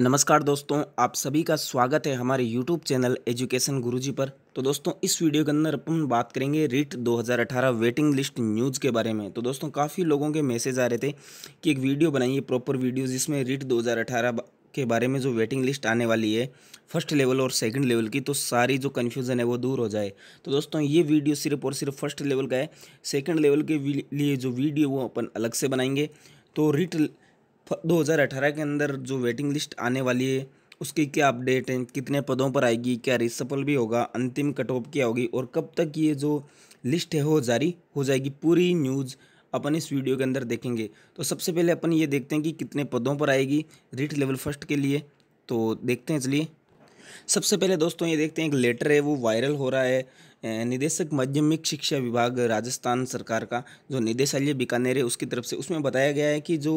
नमस्कार दोस्तों आप सभी का स्वागत है हमारे YouTube चैनल एजुकेशन गुरुजी पर तो दोस्तों इस वीडियो के अंदर अपन बात करेंगे रिट 2018 वेटिंग लिस्ट न्यूज़ के बारे में तो दोस्तों काफ़ी लोगों के मैसेज आ रहे थे कि एक वीडियो बनाइए प्रॉपर वीडियो जिसमें रिट 2018 के बारे में जो वेटिंग लिस्ट आने वाली है फर्स्ट लेवल और सेकेंड लेवल की तो सारी जो कन्फ्यूज़न है वो दूर हो जाए तो दोस्तों ये वीडियो सिर्फ और सिर्फ फर्स्ट लेवल का है सेकेंड लेवल के लिए जो वीडियो वो अपन अलग से बनाएंगे तो रिट 2018 के अंदर जो वेटिंग लिस्ट आने वाली है उसकी क्या अपडेट है कितने पदों पर आएगी क्या रिसफल भी होगा अंतिम कट ऑफ क्या होगी और कब तक ये जो लिस्ट है वो जारी हो जाएगी पूरी न्यूज़ अपन इस वीडियो के अंदर देखेंगे तो सबसे पहले अपन ये देखते हैं कि कितने पदों पर आएगी रिट लेवल फर्स्ट के लिए तो देखते हैं चलिए सबसे पहले दोस्तों ये देखते हैं एक लेटर है वो वायरल हो रहा है निदेशक माध्यमिक शिक्षा विभाग राजस्थान सरकार का जो निदेशालय बीकानेर है उसकी तरफ से उसमें बताया गया है कि जो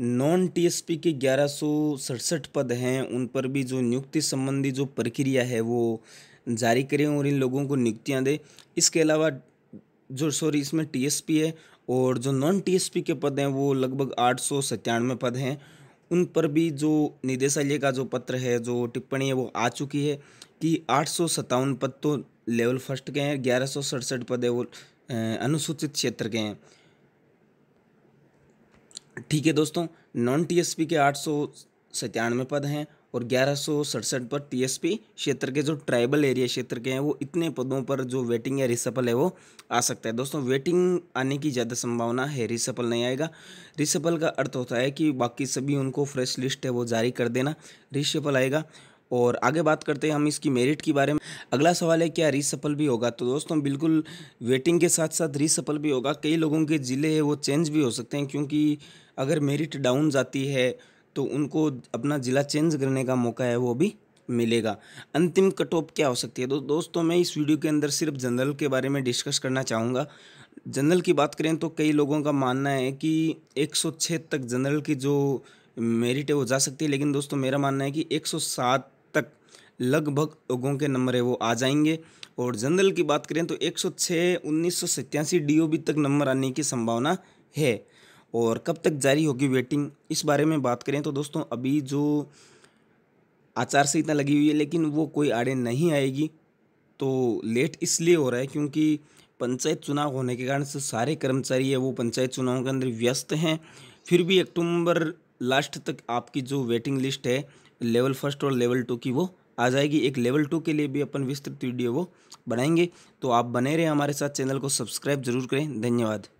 नॉन टीएसपी के ग्यारह पद हैं उन पर भी जो नियुक्ति संबंधी जो प्रक्रिया है वो जारी करें और इन लोगों को नियुक्तियां दें इसके अलावा जो सॉरी इसमें टीएसपी है और जो नॉन टीएसपी के पद हैं वो लगभग आठ सौ सत्तानवे पद हैं उन पर भी जो निदेशालय का जो पत्र है जो टिप्पणी है वो आ चुकी है कि आठ सौ सत्तावन पद तो लेवल फर्स्ट के हैं ग्यारह सौ सड़सठ पद है वो अनुसूचित क्षेत्र के हैं ठीक है दोस्तों नॉन टीएसपी के आठ सौ सत्तानवे पद हैं और ग्यारह सौ सड़सठ पर टीएसपी क्षेत्र के जो ट्राइबल एरिया क्षेत्र के हैं वो इतने पदों पर जो वेटिंग या रिसपल है वो आ सकता है दोस्तों वेटिंग आने की ज़्यादा संभावना है रिसपल नहीं आएगा रिसपल का अर्थ होता है कि बाकी सभी उनको फ्रेश लिस्ट है वो जारी कर देना रिसपल आएगा और आगे बात करते हैं हम इसकी मेरिट के बारे में अगला सवाल है क्या रिसफल भी होगा तो दोस्तों बिल्कुल वेटिंग के साथ साथ रिसफल भी होगा कई लोगों के ज़िले हैं वो चेंज भी हो सकते हैं क्योंकि अगर मेरिट डाउन जाती है तो उनको अपना ज़िला चेंज करने का मौका है वो भी मिलेगा अंतिम कट ऑफ क्या हो सकती है तो दोस्तों मैं इस वीडियो के अंदर सिर्फ जनरल के बारे में डिस्कस करना चाहूँगा जनरल की बात करें तो कई लोगों का मानना है कि एक तक जनरल की जो मेरिट है वो जा सकती है लेकिन दोस्तों मेरा मानना है कि 107 लगभग लोगों के नंबर है वो आ जाएंगे और जनरल की बात करें तो 106 उन्नीस सौ डीओबी तक नंबर आने की संभावना है और कब तक जारी होगी वेटिंग इस बारे में बात करें तो दोस्तों अभी जो आचार संहिता लगी हुई है लेकिन वो कोई आड़े नहीं आएगी तो लेट इसलिए हो रहा है क्योंकि पंचायत चुनाव होने के कारण से सारे कर्मचारी है वो पंचायत चुनाव के अंदर व्यस्त हैं फिर भी अक्टूबर लास्ट तक आपकी जो वेटिंग लिस्ट है लेवल फर्स्ट और लेवल टू की वो आ जाएगी एक लेवल टू के लिए भी अपन विस्तृत वीडियो वो बनाएंगे तो आप बने रहें हमारे साथ चैनल को सब्सक्राइब जरूर करें धन्यवाद